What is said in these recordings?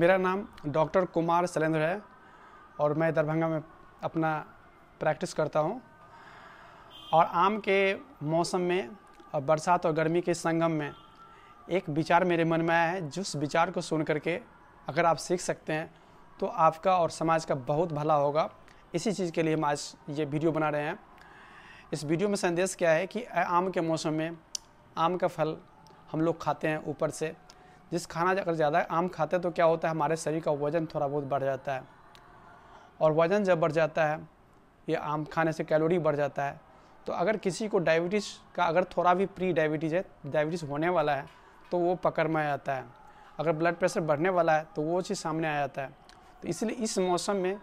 मेरा नाम डॉक्टर कुमार शैलेंद्र है और मैं दरभंगा में अपना प्रैक्टिस करता हूँ और आम के मौसम में और बरसात और गर्मी के संगम में एक विचार मेरे मन में आया है जिस विचार को सुन करके अगर आप सीख सकते हैं तो आपका और समाज का बहुत भला होगा इसी चीज़ के लिए हम आज ये वीडियो बना रहे हैं इस वीडियो में संदेश क्या है कि आम के मौसम में आम का फल हम लोग खाते हैं ऊपर से जिस खाना अगर ज़्यादा आम खाते तो क्या होता है हमारे शरीर का वज़न थोड़ा बहुत बढ़ जाता है और वज़न जब बढ़ जाता है ये आम खाने से कैलोरी बढ़ जाता है तो अगर किसी को डायबिटीज़ का अगर थोड़ा भी प्री डायबिटीज़ है डायबिटीज़ होने वाला है तो वो पकड़ में आ जाता है अगर ब्लड प्रेशर बढ़ने वाला है तो वो चीज़ सामने आ जाता है तो इसलिए इस मौसम में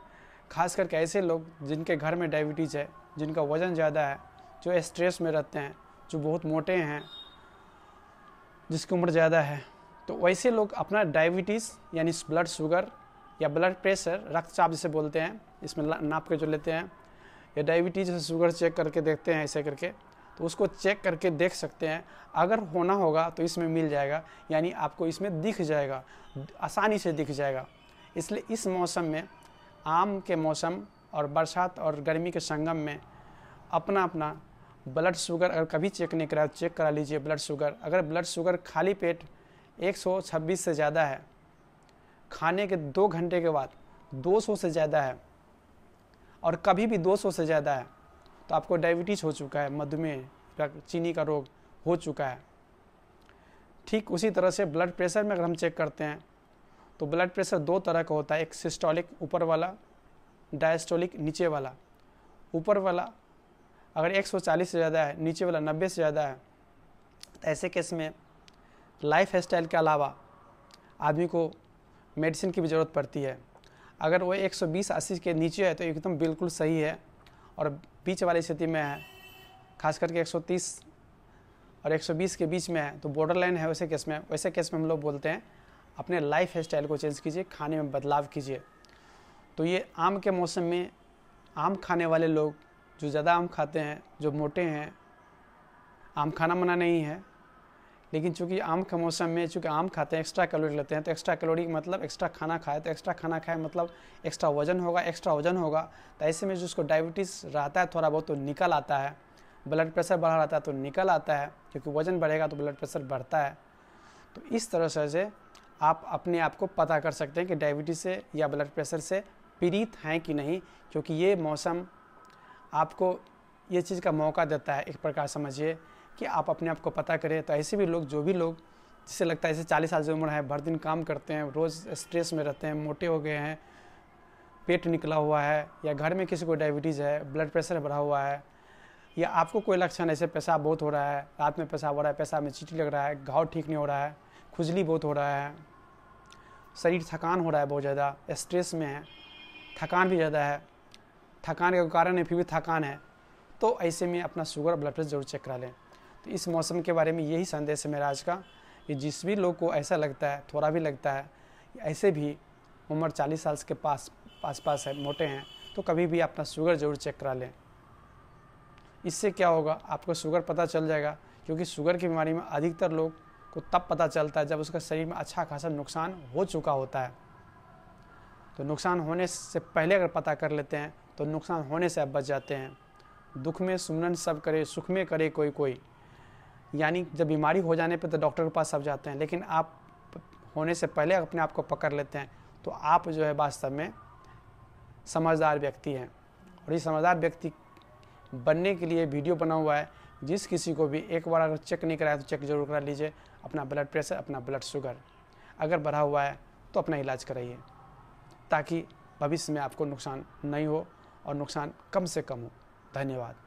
खास करके ऐसे लोग जिनके घर में डायबिटीज़ है जिनका वज़न ज़्यादा है जो स्ट्रेस में रहते हैं जो बहुत मोटे हैं जिसकी उम्र ज़्यादा है तो वैसे लोग अपना डायबिटीज़ यानी ब्लड शुगर या ब्लड प्रेशर रक्तचाप जिसे बोलते हैं इसमें नाप के जो लेते हैं या डायबिटीज़ जैसे शुगर चेक करके देखते हैं ऐसे करके तो उसको चेक करके देख सकते हैं अगर होना होगा तो इसमें मिल जाएगा यानी आपको इसमें दिख जाएगा आसानी से दिख जाएगा इसलिए इस मौसम में आम के मौसम और बरसात और गर्मी के संगम में अपना अपना ब्लड शुगर अगर कभी चेक नहीं कराया चेक तो करा लीजिए ब्लड शुगर अगर ब्लड शुगर खाली पेट 126 से ज़्यादा है खाने के दो घंटे के बाद 200 से ज़्यादा है और कभी भी 200 से ज़्यादा है तो आपको डायबिटीज़ हो चुका है मधुमेह चीनी का रोग हो चुका है ठीक उसी तरह से ब्लड प्रेशर में अगर हम चेक करते हैं तो ब्लड प्रेशर दो तरह का होता है एक सिस्टोलिक ऊपर वाला डायस्टोलिक नीचे वाला ऊपर वाला अगर 140 से ज़्यादा है नीचे वाला 90 से ज़्यादा है तो ऐसे केस में लाइफ स्टाइल के अलावा आदमी को मेडिसिन की भी ज़रूरत पड़ती है अगर वो 120 अस्सी के नीचे है तो एकदम बिल्कुल सही है और बीच वाली स्थिति में है खास करके 130 और 120 के बीच में है तो बॉर्डर लाइन है वैसे केस में वैसे केस में हम लोग बोलते हैं अपने लाइफ स्टाइल को चेंज कीजिए खाने में बदलाव कीजिए तो ये आम के मौसम में आम खाने वाले लोग जो ज़्यादा आम खाते हैं जो मोटे हैं आम खाना मना नहीं है लेकिन चूंकि आम के मौसम में चूंकि आम खाते हैं एक्स्ट्रा कैलोरी लेते हैं तो एक्स्ट्रा कैलोरी मतलब एक्स्ट्रा खाना खाए तो एक्स्ट्रा खाना खाए मतलब एक्स्ट्रा वजन होगा एक्स्ट्रा वजन होगा तो ऐसे में जिसको डायबिटीज़ रहता है थोड़ा बहुत तो निकल आता है ब्लड प्रेशर बढ़ा रहता है तो निकल आता है क्योंकि वजन बढ़ेगा तो ब्लड प्रेशर बढ़ता है तो इस तरह से आप अपने आप को पता कर सकते हैं कि डायबिटीज़ से या ब्लड प्रेशर से पीड़ित हैं कि नहीं क्योंकि ये मौसम आपको ये चीज़ का मौका देता है एक प्रकार समझिए कि आप अपने आप को पता करें तो ऐसे भी लोग जो भी लोग जिसे लगता है जैसे चालीस साल की उम्र है भर दिन काम करते हैं रोज़ स्ट्रेस में रहते हैं मोटे हो गए हैं पेट निकला हुआ है या घर में किसी को डायबिटीज़ है ब्लड प्रेशर बढ़ा हुआ है या आपको कोई लक्षण ऐसे पैसा बहुत हो रहा है रात में पैसा हो रहा है पैसा में चीटी लग रहा है घाव ठीक नहीं हो रहा है खुजली बहुत हो रहा है शरीर थकान हो रहा है बहुत ज़्यादा स्ट्रेस में है थकान भी ज़्यादा है थकान का कारण है फिर भी थकान है तो ऐसे में अपना शुगर ब्लड प्रेशर जरूर चेक करा लें तो इस मौसम के बारे में यही संदेश है मेरा आज का कि जिस भी लोग को ऐसा लगता है थोड़ा भी लगता है ऐसे भी उम्र चालीस साल के पास आस पास है मोटे हैं तो कभी भी अपना शुगर ज़रूर चेक करा लें इससे क्या होगा आपको शुगर पता चल जाएगा क्योंकि शुगर की बीमारी में अधिकतर लोग को तब पता चलता है जब उसका शरीर में अच्छा खासा नुकसान हो चुका होता है तो नुकसान होने से पहले अगर पता कर लेते हैं तो नुकसान होने से आप बच जाते हैं दुख में सुमनन सब करे सुख में करे कोई कोई यानी जब बीमारी हो जाने पर तो डॉक्टर के पास सब जाते हैं लेकिन आप होने से पहले अपने आप को पकड़ लेते हैं तो आप जो है वास्तव में समझदार व्यक्ति हैं और ये समझदार व्यक्ति बनने के लिए वीडियो बना हुआ है जिस किसी को भी एक बार अगर चेक नहीं कराया तो चेक जरूर करा लीजिए अपना ब्लड प्रेशर अपना ब्लड शुगर अगर बढ़ा हुआ है तो अपना इलाज कराइए ताकि भविष्य में आपको नुकसान नहीं हो और नुकसान कम से कम हो धन्यवाद